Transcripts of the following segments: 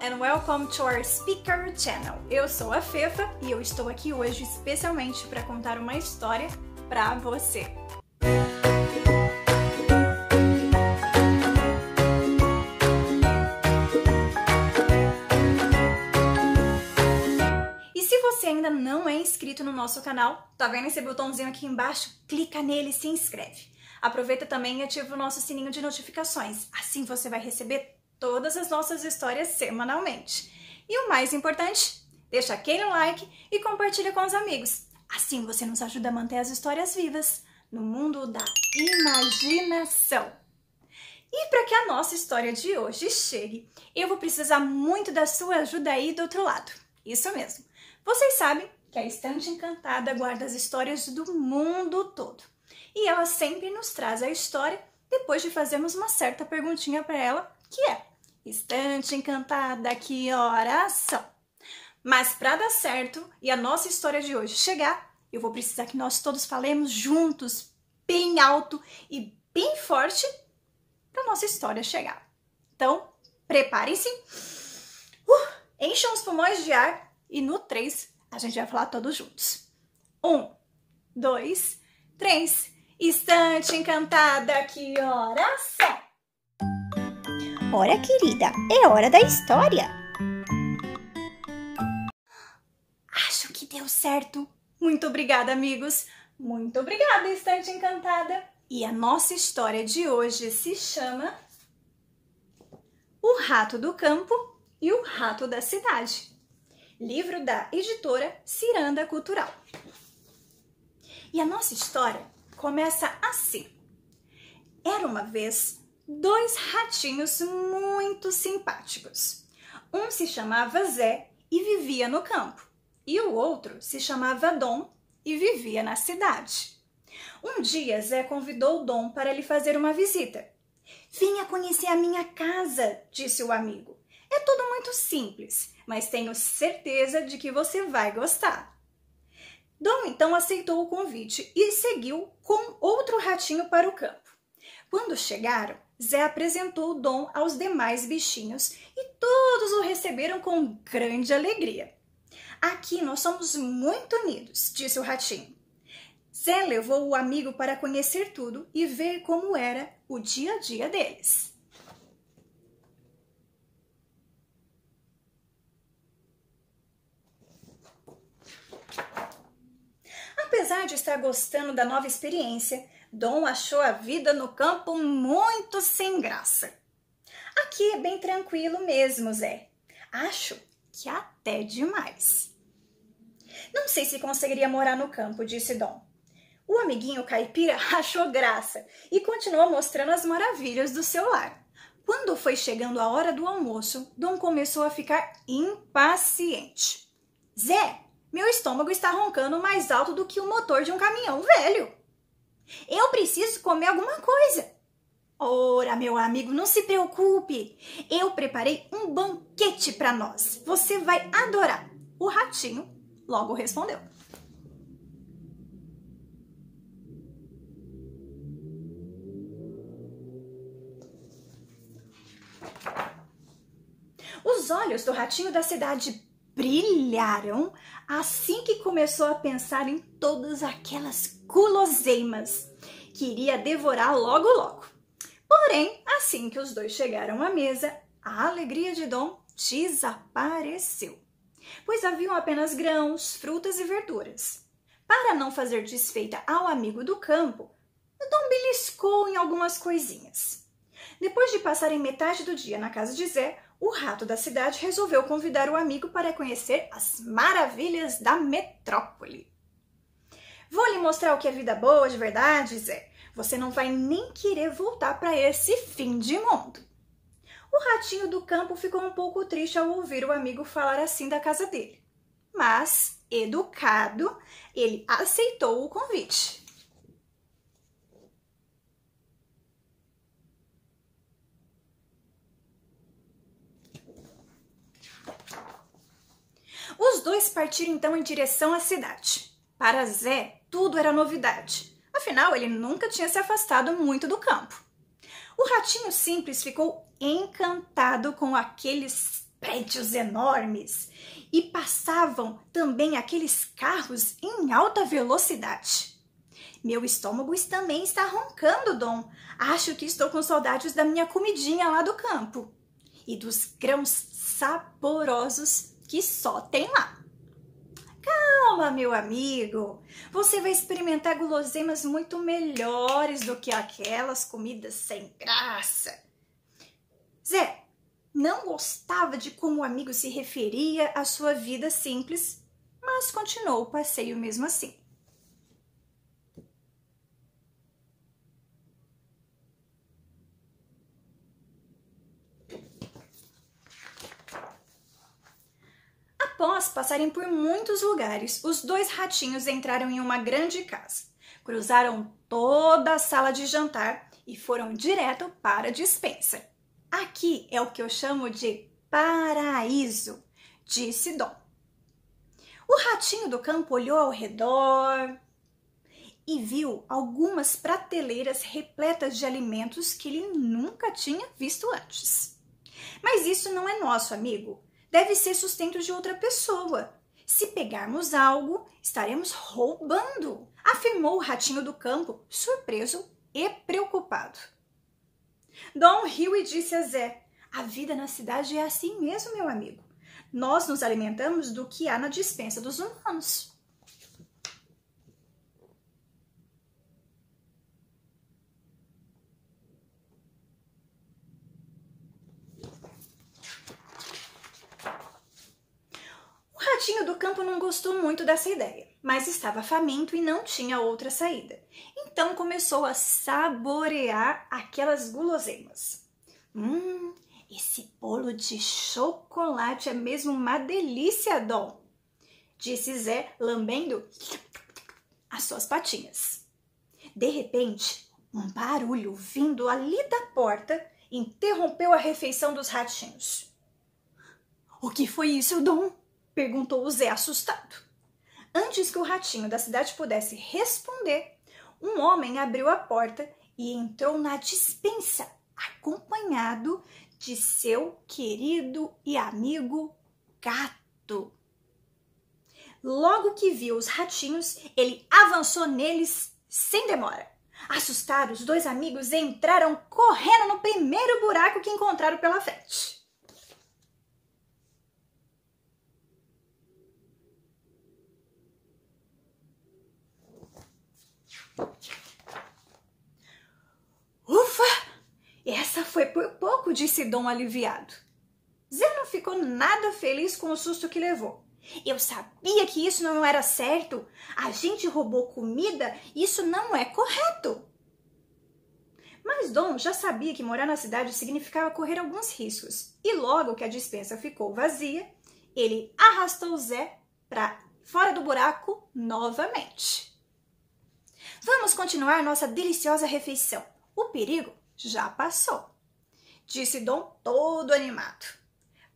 and welcome to our speaker channel. Eu sou a Fefa e eu estou aqui hoje especialmente para contar uma história para você. ainda não é inscrito no nosso canal, tá vendo esse botãozinho aqui embaixo? Clica nele e se inscreve. Aproveita também e ativa o nosso sininho de notificações. Assim você vai receber todas as nossas histórias semanalmente. E o mais importante, deixa aquele like e compartilha com os amigos. Assim você nos ajuda a manter as histórias vivas no mundo da imaginação. E para que a nossa história de hoje chegue, eu vou precisar muito da sua ajuda aí do outro lado. Isso mesmo. Vocês sabem que a Estante Encantada guarda as histórias do mundo todo. E ela sempre nos traz a história depois de fazermos uma certa perguntinha para ela, que é: Estante encantada, que oração! Mas para dar certo e a nossa história de hoje chegar, eu vou precisar que nós todos falemos juntos, bem alto e bem forte, para nossa história chegar. Então, preparem-se, uh, encham os pulmões de ar e no 3 a gente vai falar todos juntos. Um, dois, três. Estante encantada, que oração! Ora, querida, é hora da história! Acho que deu certo! Muito obrigada, amigos! Muito obrigada, Estante Encantada! E a nossa história de hoje se chama O Rato do Campo e o Rato da Cidade, livro da editora Ciranda Cultural. E a nossa história começa assim. Era uma vez dois ratinhos muito simpáticos. Um se chamava Zé e vivia no campo, e o outro se chamava Dom e vivia na cidade. Um dia Zé convidou Dom para lhe fazer uma visita. Vinha conhecer a minha casa, disse o amigo. É tudo muito simples, mas tenho certeza de que você vai gostar. Dom então aceitou o convite e seguiu com outro ratinho para o campo. Quando chegaram, Zé apresentou o dom aos demais bichinhos e todos o receberam com grande alegria. Aqui nós somos muito unidos, disse o ratinho. Zé levou o amigo para conhecer tudo e ver como era o dia a dia deles. Apesar de estar gostando da nova experiência, Dom achou a vida no campo muito sem graça. Aqui é bem tranquilo mesmo, Zé. Acho que até demais. Não sei se conseguiria morar no campo, disse Dom. O amiguinho caipira achou graça e continuou mostrando as maravilhas do seu lar. Quando foi chegando a hora do almoço, Dom começou a ficar impaciente. Zé, meu estômago está roncando mais alto do que o motor de um caminhão velho. Eu preciso comer alguma coisa. Ora, meu amigo, não se preocupe. Eu preparei um banquete para nós. Você vai adorar. O ratinho logo respondeu. Os olhos do ratinho da cidade brilharam assim que começou a pensar em todas aquelas guloseimas que iria devorar logo logo. Porém, assim que os dois chegaram à mesa, a alegria de Dom desapareceu, pois haviam apenas grãos, frutas e verduras. Para não fazer desfeita ao amigo do campo, Dom beliscou em algumas coisinhas. Depois de passarem metade do dia na casa de Zé, o rato da cidade resolveu convidar o amigo para conhecer as maravilhas da metrópole. Vou lhe mostrar o que é vida boa de verdade, Zé. Você não vai nem querer voltar para esse fim de mundo. O ratinho do campo ficou um pouco triste ao ouvir o amigo falar assim da casa dele. Mas, educado, ele aceitou o convite. dois partiram então em direção à cidade. Para Zé, tudo era novidade. Afinal, ele nunca tinha se afastado muito do campo. O ratinho simples ficou encantado com aqueles prédios enormes e passavam também aqueles carros em alta velocidade. Meu estômago também está roncando, Dom. Acho que estou com saudades da minha comidinha lá do campo e dos grãos saborosos que só tem lá. Calma, meu amigo! Você vai experimentar guloseimas muito melhores do que aquelas comidas sem graça. Zé não gostava de como o amigo se referia à sua vida simples, mas continuou o passeio mesmo assim. Após passarem por muitos lugares, os dois ratinhos entraram em uma grande casa. Cruzaram toda a sala de jantar e foram direto para a dispensa. Aqui é o que eu chamo de paraíso, disse Dom. O ratinho do campo olhou ao redor e viu algumas prateleiras repletas de alimentos que ele nunca tinha visto antes. Mas isso não é nosso, amigo deve ser sustento de outra pessoa. Se pegarmos algo, estaremos roubando, afirmou o ratinho do campo, surpreso e preocupado. Dom riu e disse a Zé: A vida na cidade é assim mesmo, meu amigo. Nós nos alimentamos do que há na dispensa dos humanos. ratinho do Campo não gostou muito dessa ideia, mas estava faminto e não tinha outra saída. Então começou a saborear aquelas guloseimas. Hum, esse bolo de chocolate é mesmo uma delícia, Dom! Disse Zé, lambendo as suas patinhas. De repente, um barulho vindo ali da porta interrompeu a refeição dos ratinhos. O que foi isso, Dom? Perguntou o Zé assustado. Antes que o ratinho da cidade pudesse responder, um homem abriu a porta e entrou na dispensa, acompanhado de seu querido e amigo gato. Logo que viu os ratinhos, ele avançou neles sem demora. Assustados, os dois amigos entraram correndo no primeiro buraco que encontraram pela frente. foi por pouco, disse Dom aliviado. Zé não ficou nada feliz com o susto que levou. Eu sabia que isso não era certo. A gente roubou comida, isso não é correto. Mas Dom já sabia que morar na cidade significava correr alguns riscos, e logo que a dispensa ficou vazia, ele arrastou Zé para fora do buraco novamente. Vamos continuar nossa deliciosa refeição. O perigo já passou disse Dom todo animado.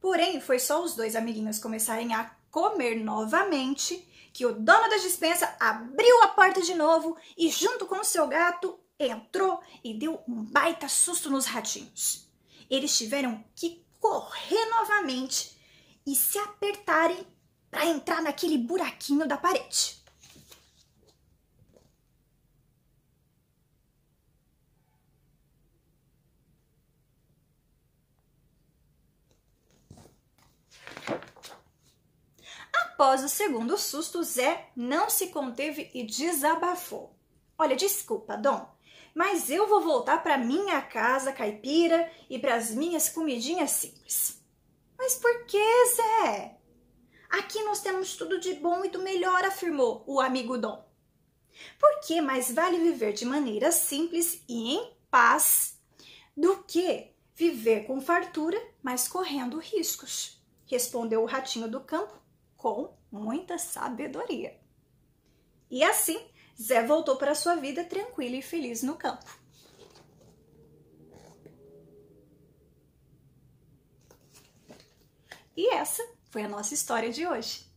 Porém, foi só os dois amiguinhos começarem a comer novamente que o dono da dispensa abriu a porta de novo e, junto com o seu gato, entrou e deu um baita susto nos ratinhos. Eles tiveram que correr novamente e se apertarem para entrar naquele buraquinho da parede. Após o segundo susto, Zé não se conteve e desabafou. Olha, desculpa, Dom, mas eu vou voltar para minha casa caipira e para as minhas comidinhas simples. Mas por que, Zé? Aqui nós temos tudo de bom e do melhor, afirmou o amigo Dom. Porque mais vale viver de maneira simples e em paz do que viver com fartura, mas correndo riscos respondeu o ratinho do campo com muita sabedoria. E assim, Zé voltou para sua vida tranquila e feliz no campo. E essa foi a nossa história de hoje.